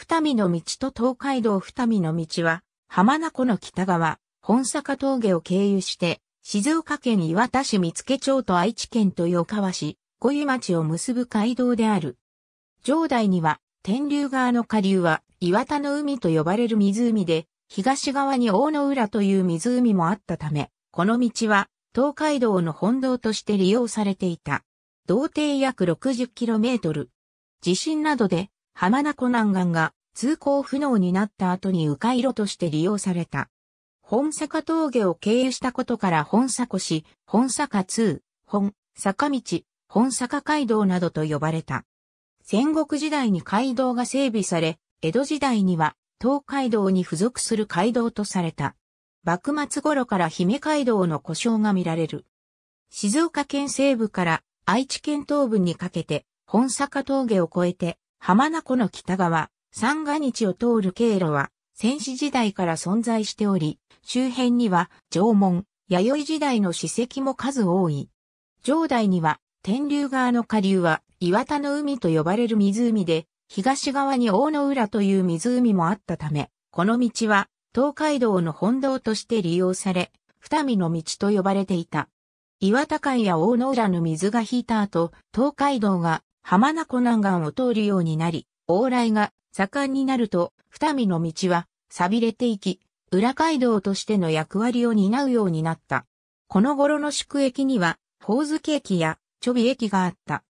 二見の道と東海道二見の道は、浜名湖の北側、本坂峠を経由して、静岡県岩田市見附町と愛知県豊川市、小湯町を結ぶ街道である。城代には、天竜川の下流は、岩田の海と呼ばれる湖で、東側に大野浦という湖もあったため、この道は、東海道の本道として利用されていた。道程約 60km。地震などで浜名湖南岸が通行不能になった後に迂回路として利用された。本坂峠を経由したことから本坂市、本坂通、本、坂道、本坂街道などと呼ばれた。戦国時代に街道が整備され、江戸時代には東海道に付属する街道とされた。幕末頃から姫街道の故障が見られる。静岡県西部から愛知県東部にかけて、本坂峠を越えて、浜名湖の北側、三河日を通る経路は、戦死時代から存在しており、周辺には縄文、弥生時代の史跡も数多い。城代には、天竜川の下流は、岩田の海と呼ばれる湖で、東側に大野浦という湖もあったため、この道は、東海道の本道として利用され、二見の道と呼ばれていた。岩田海や大野浦の水が引いた後、東海道が浜名湖南岸を通るようになり、往来が盛んになると、二見の道は錆びれていき、裏街道としての役割を担うようになった。この頃の宿駅には、宝月駅や、ちょび駅があった。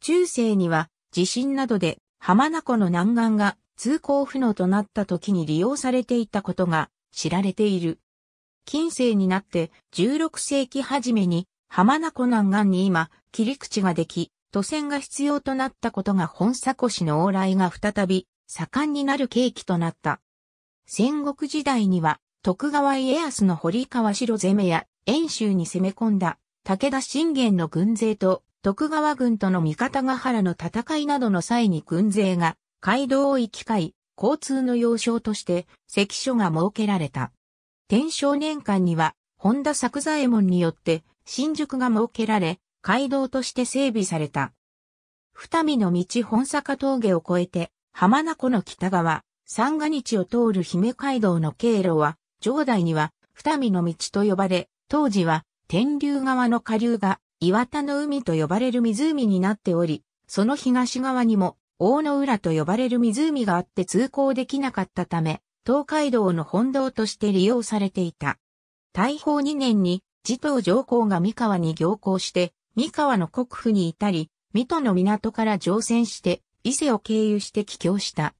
中世には、地震などで、浜名湖の南岸が通行不能となった時に利用されていたことが知られている。近世になって16世紀初めに浜名湖南岸に今切り口ができ、渡船が必要となったことが本佐越の往来が再び盛んになる契機となった。戦国時代には徳川家康の堀川城攻めや遠州に攻め込んだ武田信玄の軍勢と徳川軍との三方ヶ原の戦いなどの際に軍勢が街道を行き交い交通の要衝として関所が設けられた。天正年間には本田作左衛門によって新宿が設けられ街道として整備された。二見の道本坂峠を越えて、浜名湖の北側、三河日を通る姫街道の経路は、城代には二見の道と呼ばれ、当時は天竜川の下流が岩田の海と呼ばれる湖になっており、その東側にも大野浦と呼ばれる湖があって通行できなかったため、東海道の本道として利用されていた。大宝2年に、持統上皇が三河に行行して、三河の国府に至り、水戸の港から乗船して、伊勢を経由して帰郷した。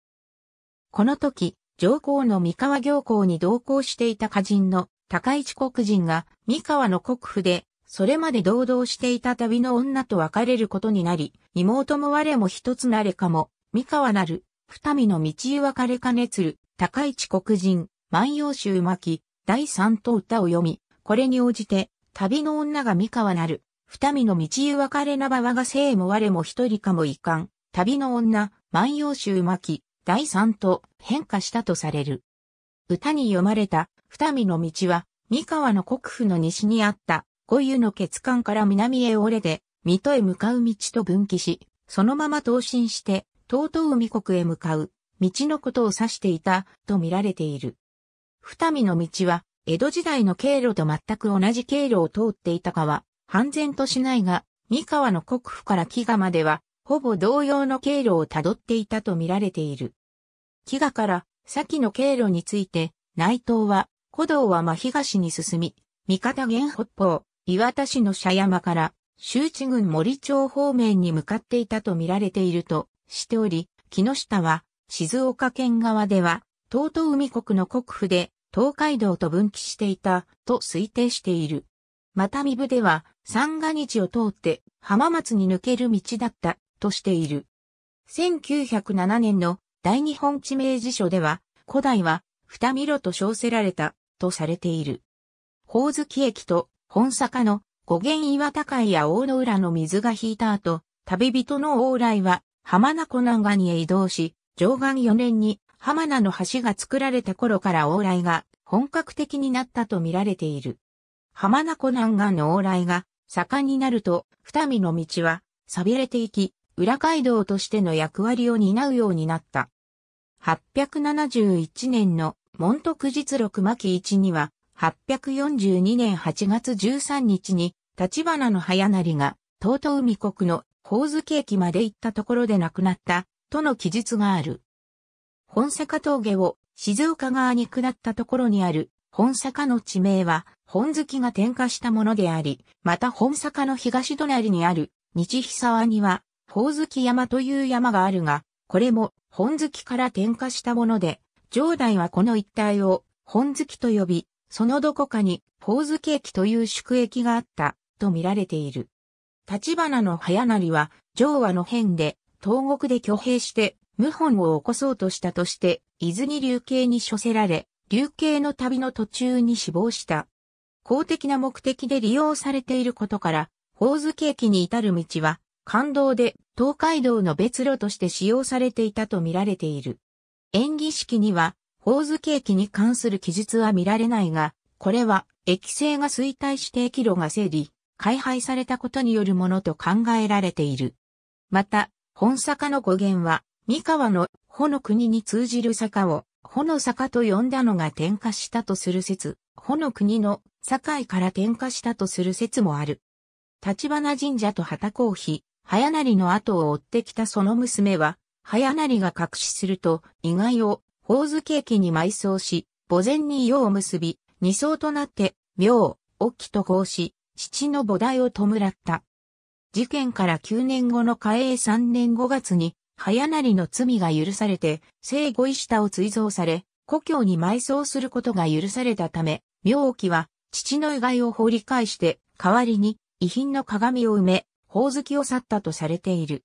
この時、上皇の三河行幸に同行していた歌人の高市国人が三河の国府で、それまで堂々していた旅の女と別れることになり、妹も我も一つなれかも、三河なる、二見の道ゆ別れかねつる、高市国人、万葉集巻、第三と歌を読み、これに応じて、旅の女が三河なる、二見の道ゆ分かれなば我が生も我も一人かもいかん、旅の女、万葉集巻、第三と変化したとされる。歌に読まれた二見の道は、三河の国府の西にあった五湯の血管から南へ折れで、水戸へ向かう道と分岐し、そのまま闘進して、東東海国へ向かう道のことを指していたと見られている。二見の道は、江戸時代の経路と全く同じ経路を通っていたかは半然としないが、三河の国府から飢餓までは、ほぼ同様の経路をたどっていたと見られている。飢餓から先の経路について、内藤は、古道は真東に進み、三方原北方、岩田市の社山から、周知郡森町方面に向かっていたと見られているとしており、木下は、静岡県側では、東東海国の国府で、東海道と分岐していたと推定している。また三部では、三河日を通って浜松に抜ける道だったとしている。1907年の大日本地名辞書では、古代は二見路と称せられたとされている。宝月駅と本坂の五元岩高いや大野浦の水が引いた後、旅人の往来は浜名湖南岸へ移動し、上岸4年に浜名の橋が作られた頃から往来が本格的になったと見られている。浜名湖南岸の往来が坂になると、二見の道は、錆びれていき、裏街道としての役割を担うようになった。871年の門徳実録巻1には、842年8月13日に、立花の早成が、東都海国の宝月駅まで行ったところで亡くなった、との記述がある。本坂峠を静岡側に下ったところにある、本坂の地名は、本月が点火したものであり、また本坂の東隣にある日久沢には、宝月山という山があるが、これも本月から点火したもので、城代はこの一帯を本月と呼び、そのどこかに宝月駅という宿駅があったと見られている。立花の早成は上和の変で東国で挙兵して謀反を起こそうとしたとして、伊豆に流刑に処せられ、流刑の旅の途中に死亡した。公的な目的で利用されていることから、宝景気に至る道は、感動で東海道の別路として使用されていたと見られている。演技式には、宝景気に関する記述は見られないが、これは、液性が衰退して液路が整理、開廃されたことによるものと考えられている。また、本坂の語源は、三河の穂の国に通じる坂を、穂の坂と呼んだのが点火したとする説保の国の堺から転化したとする説もある。立花神社と旗公妃、早成の後を追ってきたその娘は、早成が隠しすると、意外を、宝図ケーキに埋葬し、墓前に世を結び、二層となって、妙、沖と合し、父の母代を弔った。事件から9年後の嘉永3年5月に、早成の罪が許されて、聖五石下を追贈され、故郷に埋葬することが許されたため、妙記は、父の遺骸を掘り返して、代わりに、遺品の鏡を埋め、宝月を去ったとされている。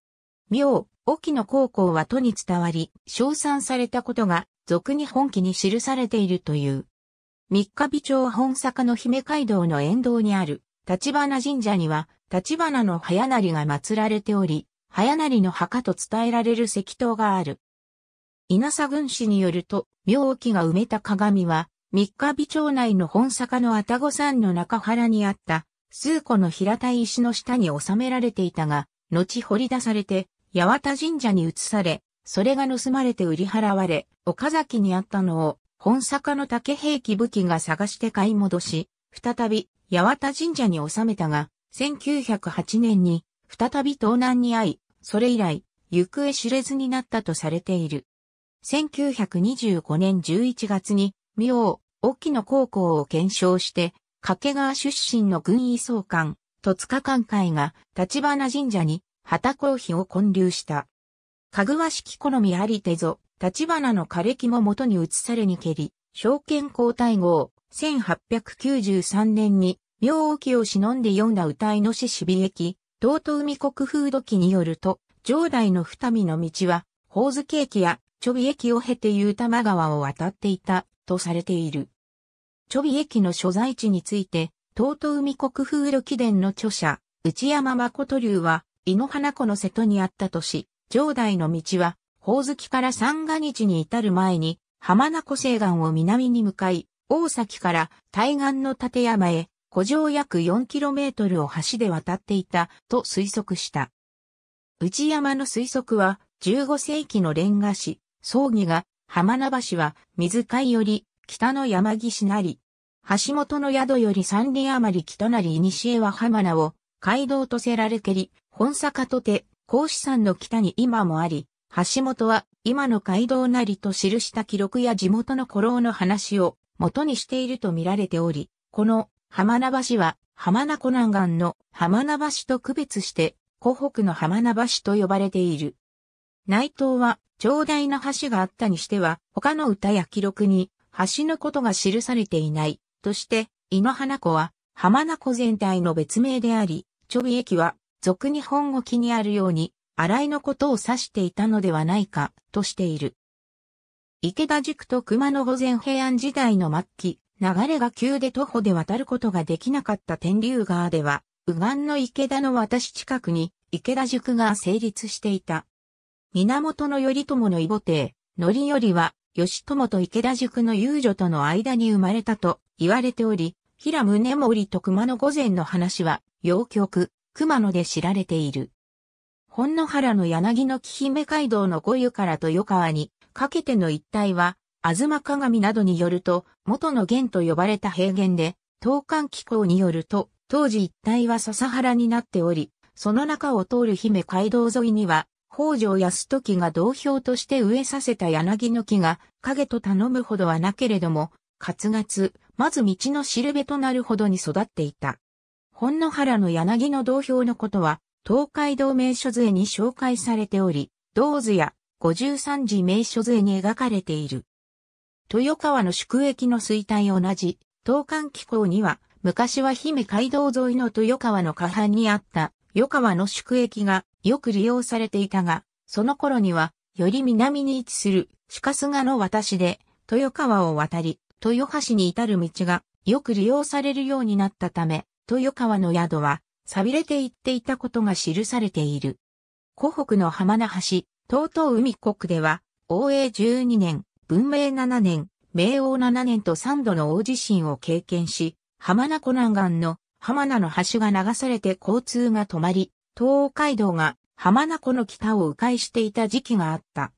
妙、沖の高校は都に伝わり、称賛されたことが、俗に本記に記されているという。三日日町本坂の姫街道の沿道にある、立花神社には、立花の早成が祀られており、早成の墓と伝えられる石塔がある。稲佐軍師によると、妙沖が埋めた鏡は、三日日町内の本坂の愛宕山の中原にあった数個の平たい石の下に収められていたが、後掘り出されて八幡神社に移され、それが盗まれて売り払われ、岡崎にあったのを本坂の竹兵器武器が探して買い戻し、再び八幡神社に収めたが、1908年に再び盗難に遭い、それ以来、行方知れずになったとされている。1925年11月に、妙、沖野高校を検証して、掛川出身の軍医総監、戸塚官会が立花神社に旗公費を建立した。かぐわ式好みありてぞ、立花の枯れ木も元に移されにけり、証券交代号、1893年に、妙沖を忍んで読んだ歌いのししびえき、道東海国風土記によると、城代の二見の道は、宝月駅や、ちょび駅を経て湯玉川を渡っていた、とされている。チョビ駅の所在地について、東都海国風旅記伝の著者、内山誠流は、井の花湖の瀬戸にあったとし、城代の道は、宝月から三河日に至る前に、浜名湖西岸を南に向かい、大崎から対岸の立山へ、古城約4トルを橋で渡っていた、と推測した。内山の推測は、15世紀のレンガ市、葬儀が、浜名橋は水海より北の山岸なり、橋本の宿より三里余り北なり西へは浜名を、街道とせられけり、本坂とて、甲子山の北に今もあり、橋本は今の街道なりと記した記録や地元の古老の話を元にしていると見られており、この浜名橋は浜名湖南岸の浜名橋と区別して湖北の浜名橋と呼ばれている。内藤は長大な橋があったにしては他の歌や記録に橋のことが記されていない、として、井の花湖は、浜名湖全体の別名であり、ちょび駅は、俗日本語記にあるように、新井のことを指していたのではないか、としている。池田塾と熊野御前平安時代の末期、流れが急で徒歩で渡ることができなかった天竜川では、右岸の池田の私近くに、池田塾が成立していた。源頼朝の異母帝、範頼は、吉友と池田塾の遊女との間に生まれたと言われており、平宗盛と熊野御前の話は、洋曲、熊野で知られている。本野原の柳の木姫街道の五湯から豊川にかけての一帯は、妻鏡などによると、元の源と呼ばれた平原で、東韓気候によると、当時一帯は笹原になっており、その中を通る姫街道沿いには、北条泰時が同票として植えさせた柳の木が影と頼むほどはなけれども、活月、まず道のしるべとなるほどに育っていた。本の原の柳の同票のことは、東海道名所杖に紹介されており、道図や五十三次名所杖に描かれている。豊川の宿駅の衰退同じ、東関機構には、昔は姫街道沿いの豊川の下半にあった、与川の宿駅がよく利用されていたが、その頃には、より南に位置する、鹿菅の渡しで、豊川を渡り、豊橋に至る道が、よく利用されるようになったため、豊川の宿は、錆びれていっていたことが記されている。湖北の浜名橋、東東海国では、応永12年、文明7年、明王7年と3度の大地震を経験し、浜名湖南岸の浜名の橋が流されて交通が止まり、東海道が浜名湖の北を迂回していた時期があった。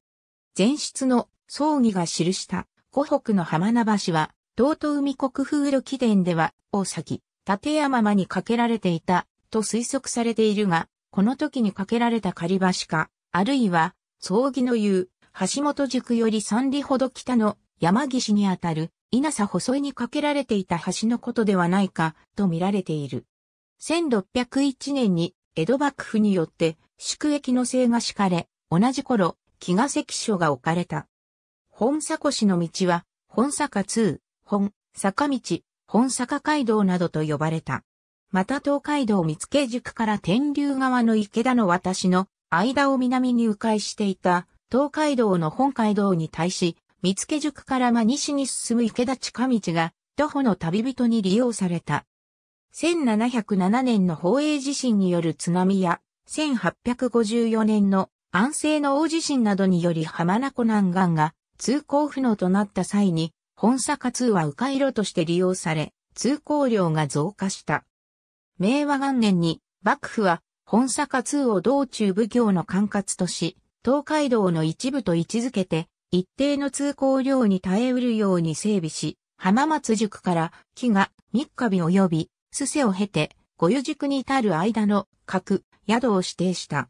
前室の葬儀が記した湖北の浜名橋は、東都海国風記伝では、大崎、立山間に架けられていたと推測されているが、この時に架けられた仮橋か、あるいは、葬儀の言う、橋本塾より三里ほど北の山岸にあたる稲佐細井に架けられていた橋のことではないかと見られている。1601年に江戸幕府によって宿役の制が敷かれ、同じ頃、木ヶ関所が置かれた。本坂市の道は、本坂通、本、坂道、本坂街道などと呼ばれた。また東海道三附宿から天竜側の池田の私の間を南に迂回していた東海道の本街道に対し、三附宿から真西に進む池田近道が徒歩の旅人に利用された。1707年の宝永地震による津波や、1854年の安政の大地震などにより浜名湖南岸が通行不能となった際に、本坂通は迂回路として利用され、通行量が増加した。明和元年に幕府は本坂通を道中奉行の管轄とし、東海道の一部と位置づけて、一定の通行量に耐えうるように整備し、浜松宿から木が三日日及びすせを経て、御湯宿に至る間の各宿を指定した。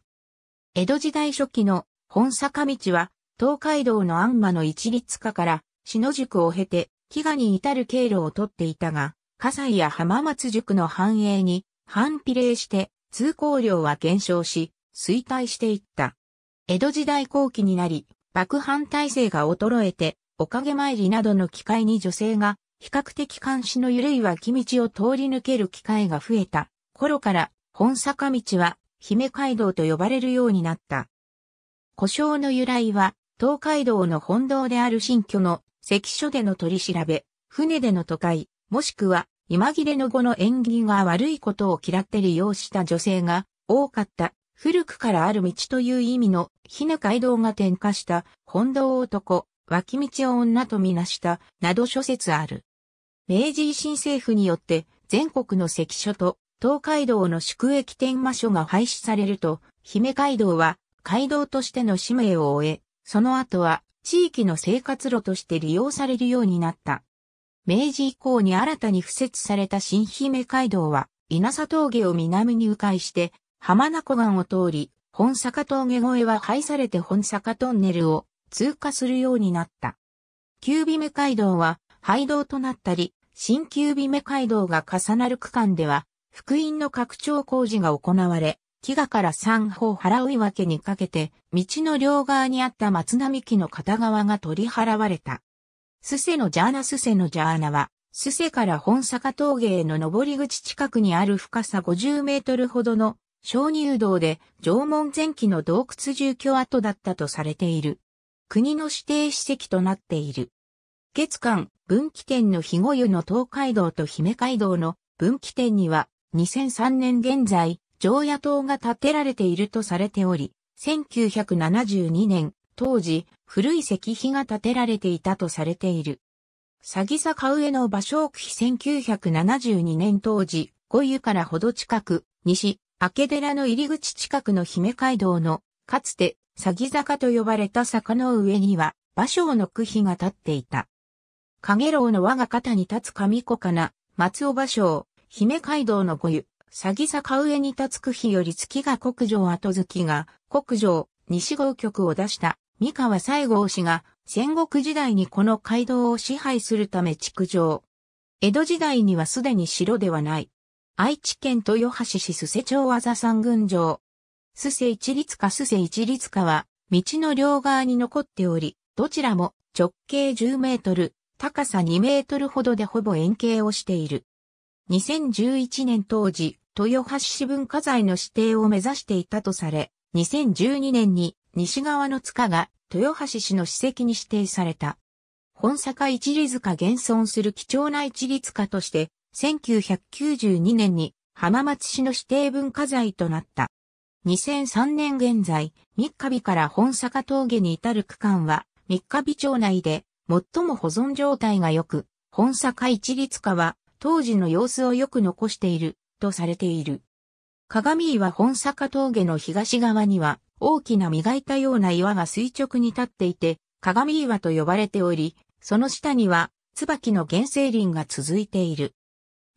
江戸時代初期の本坂道は、東海道の安間の一律化から、篠宿を経て、飢餓に至る経路をとっていたが、葛西や浜松宿の繁栄に反比例して通行量は減少し、衰退していった。江戸時代後期になり、幕藩体制が衰えて、おかげ参りなどの機会に女性が比較的監視の緩い脇道を通り抜ける機会が増えた頃から、本坂道は姫街道と呼ばれるようになった。故称の由来は、東海道の本道である新居の関所での取り調べ、船での都会、もしくは今切れの後の縁起が悪いことを嫌って利用した女性が多かった古くからある道という意味の日向街道が転化した本道男脇道を女とみなした、など諸説ある。明治維新政府によって全国の関所と東海道の宿駅天馬所が廃止されると、姫街道は街道としての使命を終え、その後は地域の生活路として利用されるようになった。明治以降に新たに付設された新姫街道は、稲佐峠を南に迂回して、浜名湖岸を通り、本坂峠越えは廃されて本坂トンネルを通過するようになった。旧美目街道は廃道となったり、新旧美目街道が重なる区間では、福音の拡張工事が行われ、飢餓から三方払う岩家にかけて、道の両側にあった松並木の片側が取り払われた。スセのジャーナスセのジャーナは、スセから本坂峠への登り口近くにある深さ50メートルほどの小乳洞で縄文前期の洞窟住居跡だったとされている。国の指定史跡となっている。月間分岐点の肥後湯の東海道と姫街道の分岐点には2003年現在、常夜灯が建てられているとされており、1972年、当時、古い石碑が建てられていたとされている。詐欺坂上の芭蕉区碑1972年当時、五湯からほど近く、西、明寺の入り口近くの姫街道の、かつて詐欺坂と呼ばれた坂の上には、馬蕉の区碑が立っていた。影楼の我が肩に立つ上小かな、松尾馬蕉、姫街道の御湯、詐欺坂上に立つ区碑より月が国城後月が、国城、西郷局を出した、三河西郷氏が、戦国時代にこの街道を支配するため築城。江戸時代にはすでに城ではない。愛知県豊橋市須瀬町和座山群城、須瀬一律か須瀬一律かは、道の両側に残っており、どちらも直径10メートル、高さ2メートルほどでほぼ円形をしている。2011年当時、豊橋市文化財の指定を目指していたとされ、2012年に西側の塚が豊橋市の史跡に指定された。本坂一里塚現存する貴重な一里塚として、1992年に浜松市の指定文化財となった。2003年現在、三日日から本坂峠に至る区間は、三日日町内で最も保存状態が良く、本坂一律化は当時の様子をよく残しているとされている。鏡岩本坂峠の東側には大きな磨いたような岩が垂直に立っていて、鏡岩と呼ばれており、その下には椿の原生林が続いている。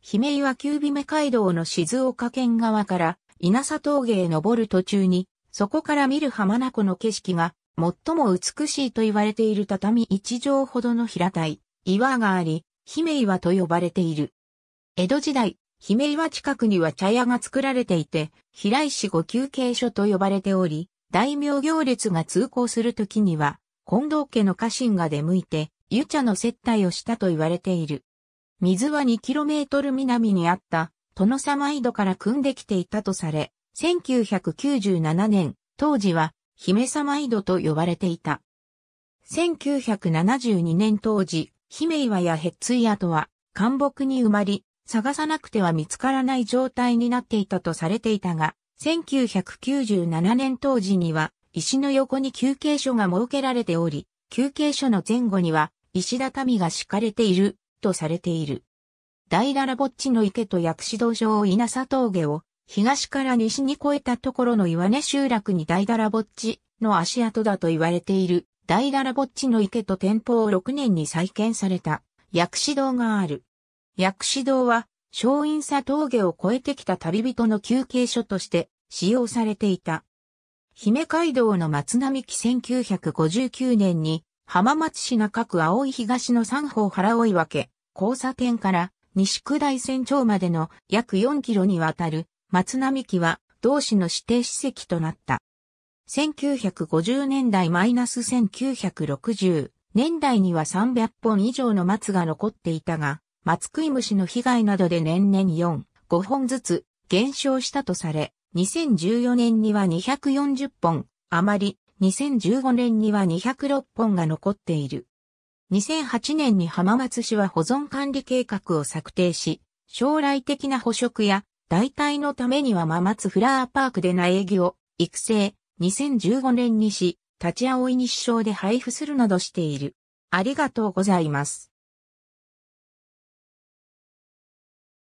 姫岩急備目街道の静岡県側から稲佐峠へ登る途中に、そこから見る浜名湖の景色が最も美しいと言われている畳一畳ほどの平たい岩があり、姫岩と呼ばれている。江戸時代、姫岩近くには茶屋が作られていて、平石五休憩所と呼ばれており、大名行列が通行するときには、近藤家の家臣が出向いて、湯茶の接待をしたと言われている。水は 2km 南にあった殿様井戸から組んできていたとされ、1997年、当時は、姫様井戸と呼ばれていた。1972年当時、姫岩やヘッツイ跡は、干木に埋まり、探さなくては見つからない状態になっていたとされていたが、1997年当時には、石の横に休憩所が設けられており、休憩所の前後には、石畳が敷かれている、とされている。大ララぼっちの池と薬師道場稲佐峠を、東から西に越えたところの岩根集落に大らラぼっちの足跡だと言われている大らラぼっちの池と天保6年に再建された薬師堂がある。薬師堂は松陰佐峠を越えてきた旅人の休憩所として使用されていた。姫街道の松並木1959年に浜松市中区青い東の三方原追分交差点から西九大船長までの約4キロにわたる松並木は同市の指定史跡となった。1950年代マイナス1960年代には300本以上の松が残っていたが、松食い虫の被害などで年々4、5本ずつ減少したとされ、2014年には240本余り、2015年には206本が残っている。2008年に浜松市は保存管理計画を策定し、将来的な捕食や代替のためにはママツフラーパークで苗木を育成、2015年にし、立ち葵に市場で配布するなどしている。ありがとうございます。